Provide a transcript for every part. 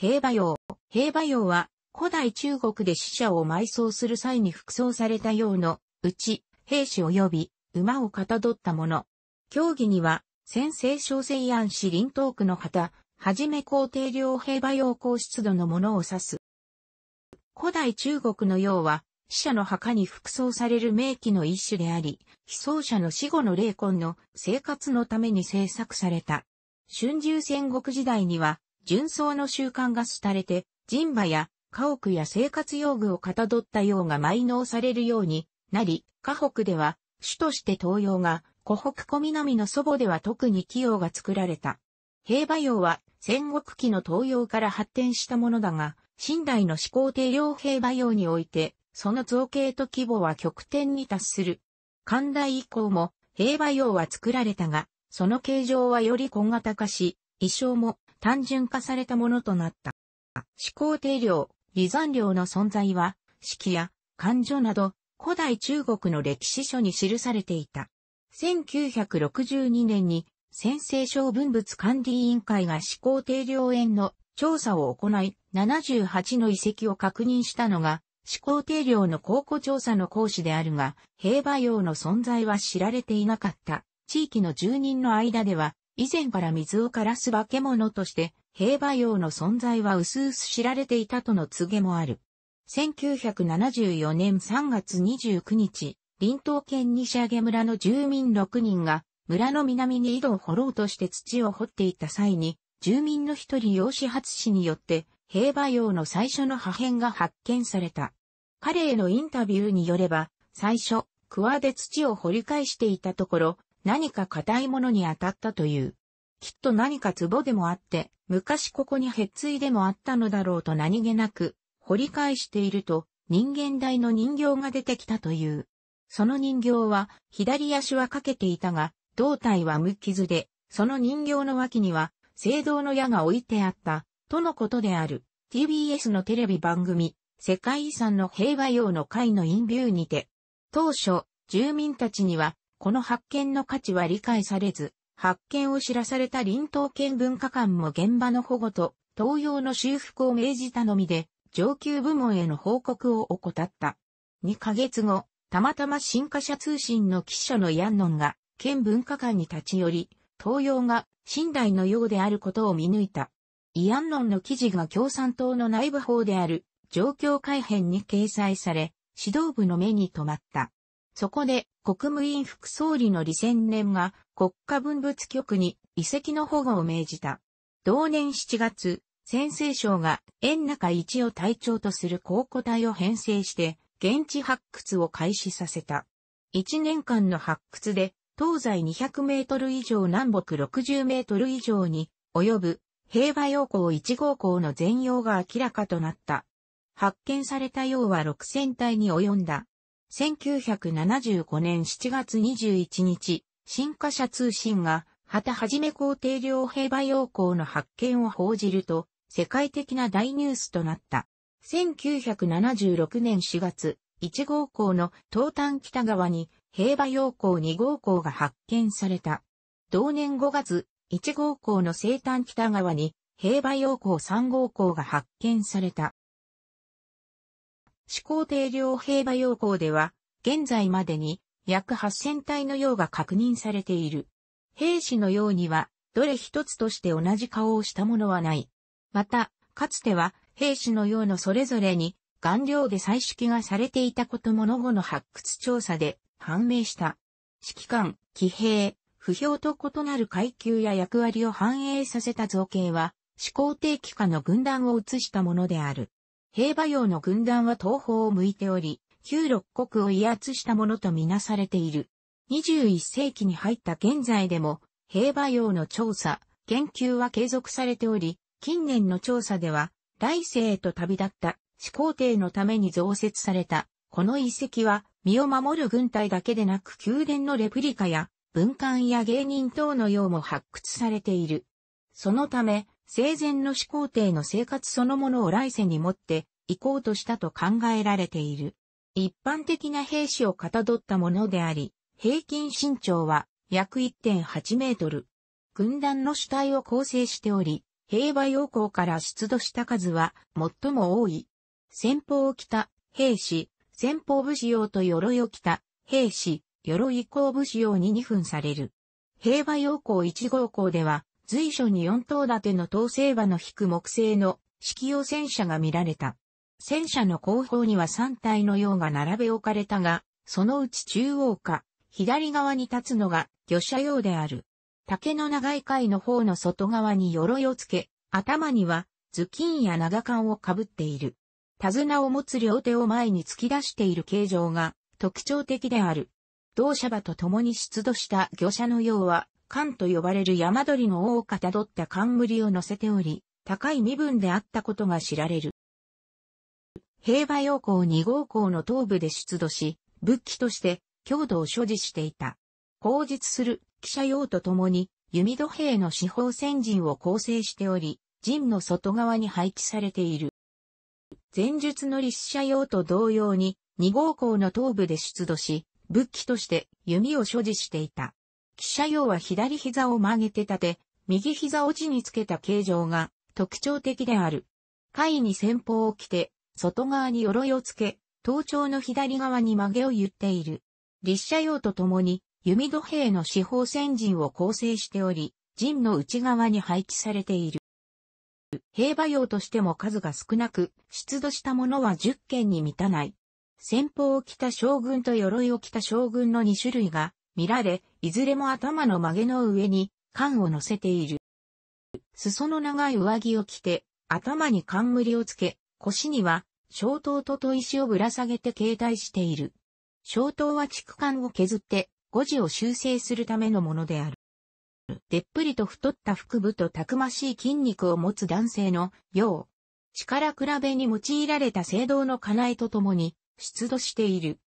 兵馬俑。兵馬俑は古代中国で死者を埋葬する際に服装されたようのうち兵士及び馬をかたどったもの。競技には先制小西安市林東区の旗、はじめ皇帝領兵馬俑皇室度のものを指す。古代中国の俑は死者の墓に服装される名器の一種であり、被葬者の死後の霊魂の生活のために制作された。春秋戦国時代には純層の習慣が廃れて、人馬や家屋や生活用具をかたどった用が埋納されるようになり、河北では主として東洋が、湖北小南の祖母では特に器用が作られた。平馬用は戦国期の東洋から発展したものだが、新代の始皇帝両平馬用において、その造形と規模は極点に達する。寛大以降も平馬用は作られたが、その形状はより小型化し、衣装も単純化されたものとなった。思考定量、離山量の存在は、式や勘定など、古代中国の歴史書に記されていた。1962年に、先制小文物管理委員会が思考定量園の調査を行い、78の遺跡を確認したのが、思考定量の考古調査の講師であるが、平和用の存在は知られていなかった。地域の住人の間では、以前から水を枯らす化け物として、兵馬俑の存在は薄々知られていたとの告げもある。1974年3月29日、林東県西上村の住民6人が、村の南に井戸を掘ろうとして土を掘っていた際に、住民の一人養子発氏によって、兵馬俑の最初の破片が発見された。彼へのインタビューによれば、最初、桑で土を掘り返していたところ、何か硬いものに当たったという。きっと何か壺でもあって、昔ここにへっついでもあったのだろうと何気なく、掘り返していると、人間大の人形が出てきたという。その人形は、左足はかけていたが、胴体は無傷で、その人形の脇には、聖堂の矢が置いてあった、とのことである。TBS のテレビ番組、世界遺産の平和用の会のインビューにて、当初、住民たちにはこの発見の価値は理解されず、発見を知らされた林東県文化館も現場の保護と東洋の修復を命じたのみで、上級部門への報告を怠った。2ヶ月後、たまたま新華社通信の記者のヤンノンが、県文化館に立ち寄り、東洋が信頼のようであることを見抜いた。イ・アンノンの記事が共産党の内部法である状況改変に掲載され、指導部の目に留まった。そこで、国務院副総理の李専年が国家文物局に遺跡の保護を命じた。同年7月、先生省が円中一を隊長とする考古隊を編成して現地発掘を開始させた。1年間の発掘で東西200メートル以上南北60メートル以上に及ぶ平和洋行1号項の全容が明らかとなった。発見された要は6000体に及んだ。1975年7月21日、新華社通信が、旗はじめ皇帝両平和陽光の発見を報じると、世界的な大ニュースとなった。1976年4月、1号校の東端北側に平和陽光2号校が発見された。同年5月、1号校の西端北側に平和陽光3号校が発見された。始皇帝両兵馬要項では、現在までに約8000体のうが確認されている。兵士のうには、どれ一つとして同じ顔をしたものはない。また、かつては、兵士のうのそれぞれに、顔料で彩色がされていたこともの後の発掘調査で判明した。指揮官、騎兵、不評と異なる階級や役割を反映させた造形は、始皇帝機下の軍団を移したものである。兵馬俑の軍団は東方を向いており、旧六国を威圧したものとみなされている。21世紀に入った現在でも、兵馬俑の調査、研究は継続されており、近年の調査では、来世へと旅立った始皇帝のために増設された、この遺跡は、身を守る軍隊だけでなく宮殿のレプリカや、文官や芸人等のようも発掘されている。そのため、生前の始皇帝の生活そのものを来世に持って行こうとしたと考えられている。一般的な兵士をかたどったものであり、平均身長は約1.8メートル。軍団の主体を構成しており、平和要項から出土した数は最も多い。先方を着た兵士、先方武士用と鎧を着た兵士、鎧以降武士用に2分される。平和要項1号校では、随所に4頭立ての統制馬の引く木製の式用戦車が見られた。戦車の後方には3体の用が並べ置かれたが、そのうち中央か、左側に立つのが魚車用である。竹の長い貝の方の外側に鎧をつけ、頭には頭巾や長冠をかぶっている。手綱を持つ両手を前に突き出している形状が特徴的である。同社馬と共に出土した魚車の用は冠と呼ばれる山鳥の王かたどった冠を乗せており、高い身分であったことが知られる。平和要項2号校の東部で出土し、仏器として強度を所持していた。口述する記者用とともに、弓土兵の四方先陣を構成しており、陣の外側に配置されている。前述の立射用と同様に、2号校の東部で出土し、仏器として弓を所持していた。記者用は左膝を曲げて立て、右膝を地につけた形状が特徴的である。下位に先方を着て、外側に鎧をつけ、頭頂の左側に曲げを言っている。立射用とともに、弓土兵の四方戦陣を構成しており、陣の内側に配置されている。兵馬用としても数が少なく、出土したものは10件に満たない。先方を着た将軍と鎧を着た将軍の2種類が見られ、いずれも頭の曲げの上に缶を乗せている。裾の長い上着を着て、頭に冠をつけ、腰には、小刀と砥石をぶら下げて携帯している。小刀は竹管を削って、誤字を修正するためのものである。でっぷりと太った腹部とたくましい筋肉を持つ男性の、よう。力比べに用いられた聖堂の金井とともに、出土している。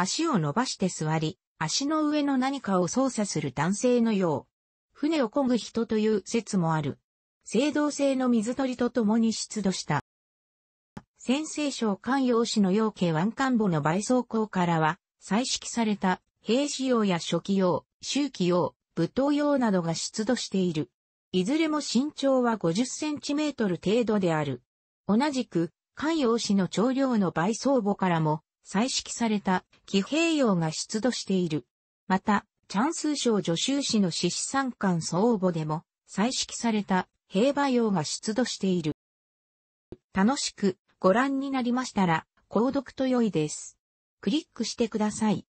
足を伸ばして座り、足の上の何かを操作する男性のよう。船を漕ぐ人という説もある。青銅製の水鳥と共に出土した。先西省関陽市の養鶏湾官母の倍葬港からは、採式された兵士用や初期用、周期用、武闘用などが出土している。いずれも身長は50センチメートル程度である。同じく、関陽市の長領の倍葬母からも、彩色された騎兵用が出土している。また、チャンス賞助手市の獅子三冠総母でも、彩色された兵馬用が出土している。楽しくご覧になりましたら、購読と良いです。クリックしてください。